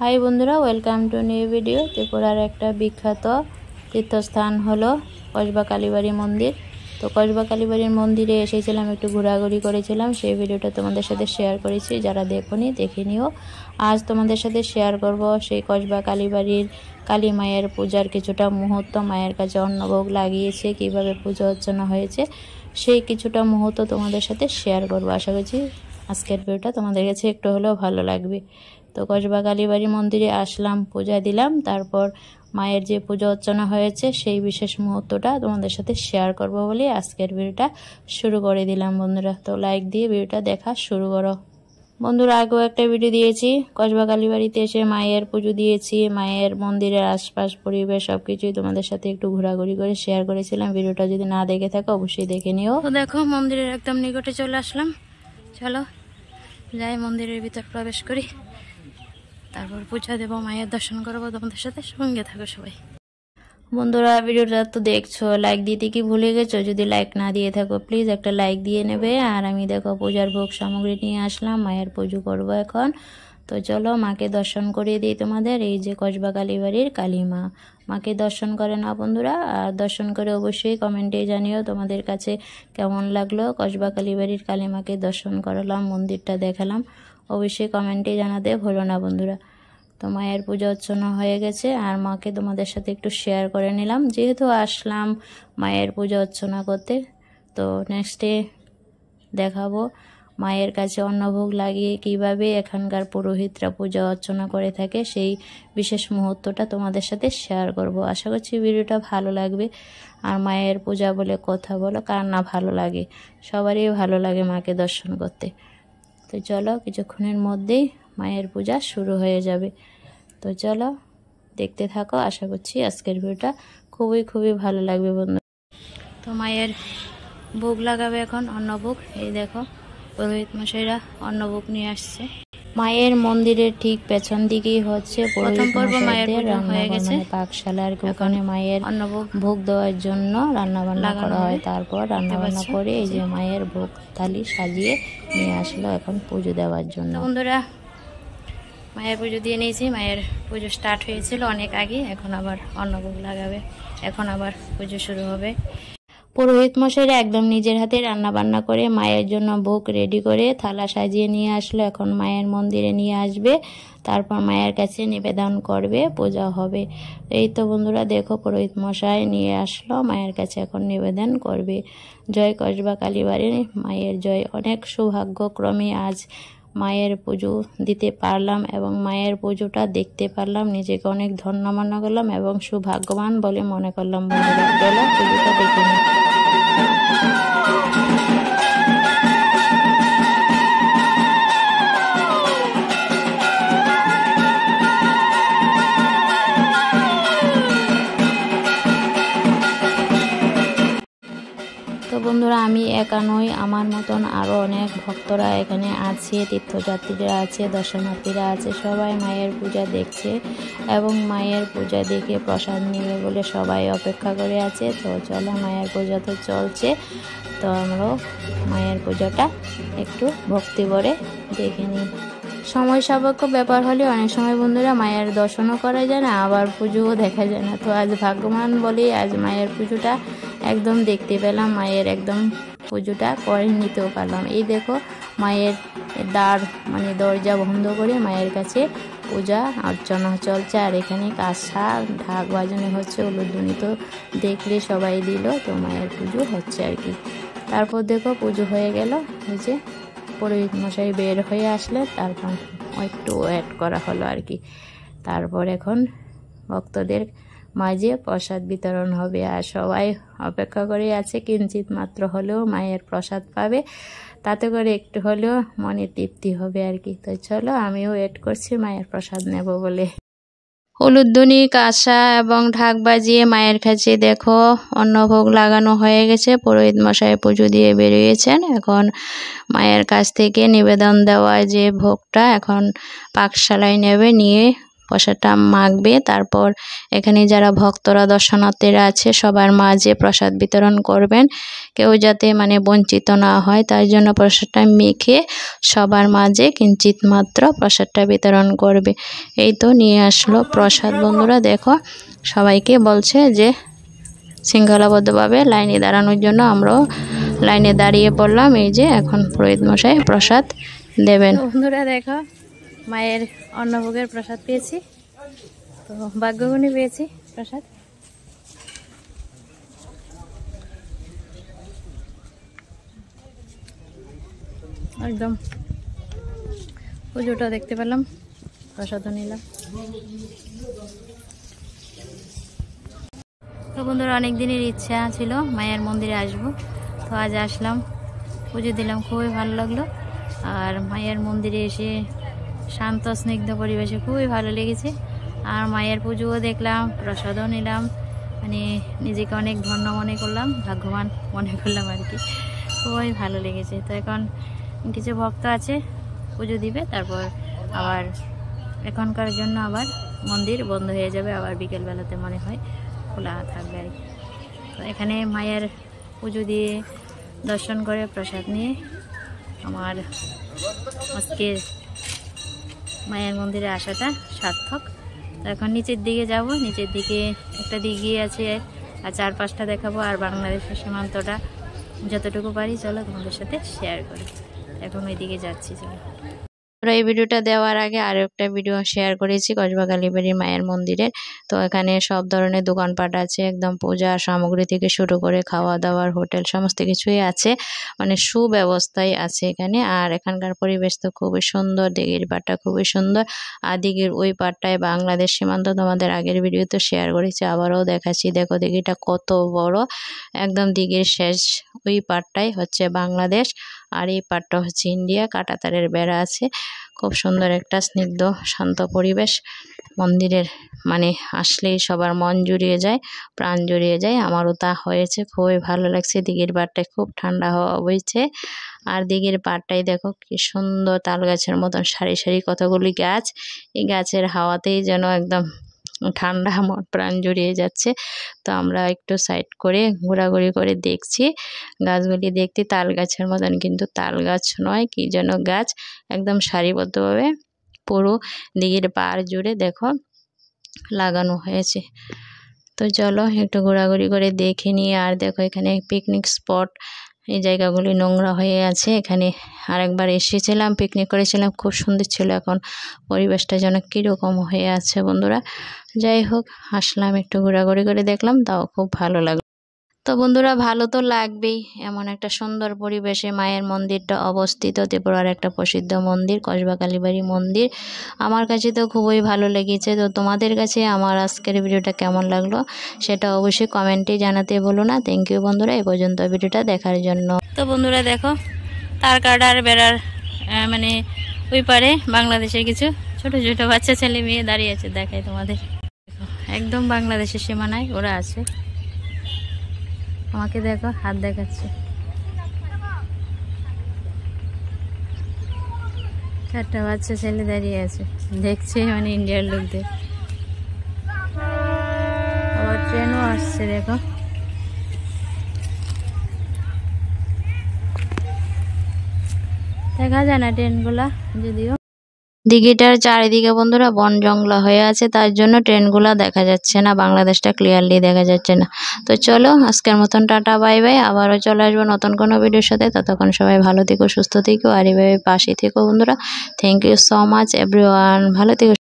high বন্ধুরা welcome to new video ত্রিপুরার একটা বিখ্যাত তীর্থস্থান হলো কসবা কালীবাড়ি মন্দির তো কসবা কালীবাড়ির মন্দিরে এসেছিলাম একটু ঘোরাঘুরি করেছিলাম সেই ভিডিওটা তোমাদের সাথে শেয়ার করেছি যারা দেখনি দেখে নিও আজ তোমাদের সাথে শেয়ার করব সেই কসবা কালীবাড়ির কালী মায়ের পূজার কিছুটা মুহূর্ত মায়ের কাছে অন্নভোগ লাগিয়েছে কিভাবে পুজো অর্চনা হয়েছে সেই কিছুটা মুহূর্ত তোমাদের সাথে শেয়ার করব আশা করছি আজকের ভিডিওটা তোমাদের কাছে একটু হলেও ভালো লাগবে তো কসবা কালীবাড়ি মন্দিরে আসলাম পূজা দিলাম তারপর মায়ের যে পূজা অর্চনা হয়েছে সেই বিশেষ মুহূর্তটা তোমাদের সাথে শেয়ার করব বলে আজকের ভিডিওটা শুরু করে দিলাম বন্ধুরা তো লাইক দিয়ে ভিডিওটা দেখা শুরু করো বন্ধুরা আগেও একটা ভিডিও দিয়েছি কসবা কালীবাড়িতে এসে মায়ের পুজো দিয়েছি মায়ের মন্দিরের আশপাশ পরিবেশ সব কিছুই তোমাদের সাথে একটু ঘোরাঘুরি করে শেয়ার করেছিলাম ভিডিওটা যদি না দেখে থাকো অবশ্যই দেখে নিও তো দেখো মন্দিরের একদম নিকটে চলে আসলাম চলো যাই মন্দিরের ভিতর প্রবেশ করি তারপর পূজা দেব মায়ের দর্শন করবো তোমাদের সাথে সঙ্গে থাকো সবাই বন্ধুরা ভিডিওটা তো দেখছো লাইক দিতে কি ভুলে গেছো যদি লাইক না দিয়ে থাকো প্লিজ একটা লাইক দিয়ে নেবে আর আমি দেখো পূজার ভোগ সামগ্রী নিয়ে আসলাম মায়ের পুজো করব এখন তো চলো মাকে দর্শন করিয়ে দিই তোমাদের এই যে কসবা কালীবাড়ির কালীমা মাকে দর্শন করে না বন্ধুরা আর দর্শন করে অবশ্যই কমেন্টে জানিও তোমাদের কাছে কেমন লাগলো কসবা কালীবাড়ির কালীমাকে দর্শন করালাম মন্দিরটা দেখালাম অবশ্যই কমেন্টে জানাতে ভুলো না বন্ধুরা তো মায়ের পূজা অর্চনা হয়ে গেছে আর মাকে তোমাদের সাথে একটু শেয়ার করে নিলাম যেহেতু আসলাম মায়ের পূজা অর্চনা করতে তো নেক্সট ডে দেখাবো মায়ের কাছে অন্নভোগ লাগিয়ে কিভাবে এখানকার পুরোহিতরা পূজা অর্চনা করে থাকে সেই বিশেষ মুহূর্তটা তোমাদের সাথে শেয়ার করব আশা করছি ভিডিওটা ভালো লাগবে আর মায়ের পূজা বলে কথা বলো কার না ভালো লাগে সবারই ভালো লাগে মাকে দর্শন করতে তো চলো কিছুক্ষণের মধ্যেই মায়ের পূজা শুরু হয়ে যাবে তো চলো দেখতে থাকো আশা করছি আজকের ভিডিওটা খুবই খুবই ভালো লাগবে বন্ধু তো মায়ের বুক লাগাবে এখন অন্নভোগ বুক এই দেখো পুরোহিত মশাইরা অন্নভোগ বুক নিয়ে আসছে মায়ের মন্দিরের ঠিক পেছন দিকেই হচ্ছে পাকশালা আর ওখানে মায়ের ভোগ দেওয়ার জন্য রান্না বান্না করা হয় তারপর রান্না বান্না করে এই যে মায়ের ভোগ থালি সাজিয়ে নিয়ে আসলো এখন পুজো দেওয়ার জন্য বন্ধুরা মায়ের পুজো দিয়ে নিয়েছি মায়ের পুজো স্টার্ট হয়েছিল অনেক আগে এখন আবার অন্নভোগ লাগাবে এখন আবার পুজো শুরু হবে পুরোহিত মশাইরা একদম নিজের হাতে রান্না বান্না করে মায়ের জন্য ভোগ রেডি করে থালা সাজিয়ে নিয়ে আসলো এখন মায়ের মন্দিরে নিয়ে আসবে তারপর মায়ের কাছে নিবেদন করবে পূজা হবে এই তো বন্ধুরা দেখো পুরোহিত মশাই নিয়ে আসলো মায়ের কাছে এখন নিবেদন করবে জয় কসবা কালীবাড়ি মায়ের জয় অনেক সৌভাগ্যক্রমে আজ মায়ের পুজো দিতে পারলাম এবং মায়ের পুজোটা দেখতে পারলাম নিজেকে অনেক ধন্য মনে করলাম এবং সুভাগ্যবান বলে মনে করলাম বন্ধুরা গেলাম পুজোটা দেখে তো বন্ধুরা আমি একা নই আমার মতন আরও অনেক ভক্তরা এখানে আছে তীর্থযাত্রীরা আছে দর্শনার্থীরা আছে সবাই মায়ের পূজা দেখছে এবং মায়ের পূজা দেখে প্রসাদ নেবে বলে সবাই অপেক্ষা করে আছে তো চলো মায়ের পূজা তো চলছে তো আমরাও মায়ের পূজাটা একটু ভক্তি করে দেখে নিই সময় সাপেক্ষ ব্যাপার হলে অনেক সময় বন্ধুরা মায়ের দর্শনও করা যায় না আবার পুজোও দেখা যায় না তো আজ ভাগ্যমান বলেই আজ মায়ের পুজোটা একদম দেখতে পেলাম মায়ের একদম পুজোটা করে নিতেও পারলাম এই দেখো মায়ের দ্বার মানে দরজা বন্ধ করে মায়ের কাছে পূজা অর্চনা চলছে আর এখানে কাঁসা ঢাক বাজনে হচ্ছে উলুধ্বনি তো দেখলে সবাই দিল তো মায়ের পুজো হচ্ছে আর কি তারপর দেখো পুজো হয়ে গেল এই যে পুরোহিত মশাই বের হয়ে আসলে তারপর একটু অ্যাড করা হলো আর কি তারপর এখন ভক্তদের মাঝে প্রসাদ বিতরণ হবে আর সবাই অপেক্ষা করে আছে কিঞ্চিত মাত্র হলেও মায়ের প্রসাদ পাবে তাতে করে একটু হলেও মনে তৃপ্তি হবে আর কি তো চলো আমিও ওয়েট করছি মায়ের প্রসাদ নেব বলে দুনি কাঁসা এবং ঢাক বাজিয়ে মায়ের কাছে দেখো অন্নভোগ লাগানো হয়ে গেছে পুরোহিত মশাই পুজো দিয়ে বেরিয়েছেন এখন মায়ের কাছ থেকে নিবেদন দেওয়া যে ভোগটা এখন পাকশালায় নেবে নিয়ে প্রসাদটা মাখবে তারপর এখানে যারা ভক্তরা দর্শনার্থীরা আছে সবার মাঝে প্রসাদ বিতরণ করবেন কেউ যাতে মানে বঞ্চিত না হয় তার জন্য প্রসাদটা মেখে সবার মাঝে কিঞ্চিত মাত্র প্রসাদটা বিতরণ করবে এই তো নিয়ে আসলো প্রসাদ বন্ধুরা দেখো সবাইকে বলছে যে শৃঙ্খলাবদ্ধভাবে লাইনে দাঁড়ানোর জন্য আমরাও লাইনে দাঁড়িয়ে পড়লাম এই যে এখন পুরোহিত মশাই প্রসাদ দেবেন বন্ধুরা দেখো মায়ের অন্নভোগের প্রসাদ পেয়েছি তো ভাগ্যগুণী পেয়েছি প্রসাদ একদম পুজোটা দেখতে পেলাম প্রসাদও নিলাম তো বন্ধুরা অনেক দিনের ইচ্ছা ছিল মায়ের মন্দিরে আসব তো আজ আসলাম পুজো দিলাম খুবই ভালো লাগলো আর মায়ের মন্দিরে এসে শান্ত স্নিগ্ধ পরিবেশে খুবই ভালো লেগেছে আর মায়ের পুজোও দেখলাম প্রসাদও নিলাম মানে নিজেকে অনেক ধন্য মনে করলাম ভাগ্যবান মনে করলাম আর কি খুবই ভালো লেগেছে তো এখন কিছু ভক্ত আছে পুজো দিবে তারপর আবার এখনকার জন্য আবার মন্দির বন্ধ হয়ে যাবে আবার বিকেলবেলাতে মনে হয় খোলা থাকবে আর কি তো এখানে মায়ের পুজো দিয়ে দর্শন করে প্রসাদ নিয়ে আমার আজকে মায়ের মন্দিরে আসাটা সার্থক তো এখন নিচের দিকে যাব নিচের দিকে একটা দিঘি আছে আর চার পাঁচটা দেখাবো আর বাংলাদেশের সীমান্তটা যতটুকু পারি চলো তোমাদের সাথে শেয়ার করি এখন ওইদিকে যাচ্ছি চলো আমরা এই ভিডিওটা দেওয়ার আগে আরও একটা ভিডিও শেয়ার করেছি কসবা কালীবাড়ির মায়ের মন্দিরের তো এখানে সব ধরনের দোকানপাট আছে একদম পূজা সামগ্রী থেকে শুরু করে খাওয়া দাওয়ার হোটেল সমস্ত কিছুই আছে মানে সুব্যবস্থাই আছে এখানে আর এখানকার পরিবেশ তো খুবই সুন্দর দিঘির পাটটা খুবই সুন্দর আর দিঘির ওই পাটটায় বাংলাদেশ সীমান্ত তোমাদের আগের ভিডিও তো শেয়ার করেছি আবারও দেখাচ্ছি দেখো দিঘিটা কত বড় একদম দিঘির শেষ ওই পাটটাই হচ্ছে বাংলাদেশ আর এই পাটটা হচ্ছে ইন্ডিয়া কাটাতারের বেড়া আছে খুব সুন্দর একটা স্নিগ্ধ শান্ত পরিবেশ মন্দিরের মানে আসলেই সবার মন জুড়িয়ে যায় প্রাণ জুড়িয়ে যায় আমারও তা হয়েছে খুবই ভালো লাগছে দিঘির পাড়টায় খুব ঠান্ডা হওয়া হয়েছে আর দিঘির পাড়টাই দেখো কি সুন্দর তাল গাছের মতন সারি সারি কতগুলি গাছ এই গাছের হাওয়াতেই যেন একদম ঠান্ডা আমার প্রাণ জুড়িয়ে যাচ্ছে তো আমরা একটু সাইড করে ঘোরাঘুরি করে দেখছি গাছগুলি দেখতে তাল গাছের মতন কিন্তু তাল গাছ নয় কি যেন গাছ একদম সারিবদ্ধভাবে পুরো দিঘির পার জুড়ে দেখো লাগানো হয়েছে তো চলো একটু ঘোরাঘুরি করে দেখে নিই আর দেখো এখানে পিকনিক স্পট এই জায়গাগুলি নোংরা হয়ে আছে এখানে আরেকবার এসেছিলাম পিকনিক করেছিলাম খুব সুন্দর ছিল এখন পরিবেশটা যেন কীরকম হয়ে আছে বন্ধুরা যাই হোক আসলাম একটু ঘোরাঘুরি করে দেখলাম তাও খুব ভালো লাগলো তো বন্ধুরা ভালো তো লাগবেই এমন একটা সুন্দর পরিবেশে মায়ের মন্দিরটা অবস্থিত ত্রিপুরার একটা প্রসিদ্ধ মন্দির কসবা কালীবাড়ি মন্দির আমার কাছে তো খুবই ভালো লেগেছে তো তোমাদের কাছে আমার আজকের ভিডিওটা কেমন লাগলো সেটা অবশ্যই কমেন্টে জানাতে বলো না থ্যাংক ইউ বন্ধুরা এ পর্যন্ত ভিডিওটা দেখার জন্য তো বন্ধুরা দেখো তার কাটার বেড়ার মানে ওই পারে বাংলাদেশের কিছু ছোট ছোট বাচ্চা ছেলে মেয়ে দাঁড়িয়ে আছে দেখায় তোমাদের একদম বাংলাদেশের সীমানায় ওরা আছে আমাকে দেখো হাত দেখাচ্ছে চারটা বাচ্চা ছেলে দাঁড়িয়ে আছে দেখছে মানে ইন্ডিয়ার লোকদের আবার ট্রেনও আসছে দেখো দেখা যায় না ট্রেনগুলা যদিও দিঘিটার চারিদিকে বন্ধুরা বন জঙ্গলা হয়ে আছে তার জন্য ট্রেনগুলো দেখা যাচ্ছে না বাংলাদেশটা ক্লিয়ারলি দেখা যাচ্ছে না তো চলো আজকের মতন টাটা বাই বাই আবারও চলে আসবো নতুন কোনো ভিডিওর সাথে ততক্ষণ সবাই ভালো থেকো সুস্থ থেকো আর এভাবে পাশে থেকো বন্ধুরা thank you so much one ভালো থেকো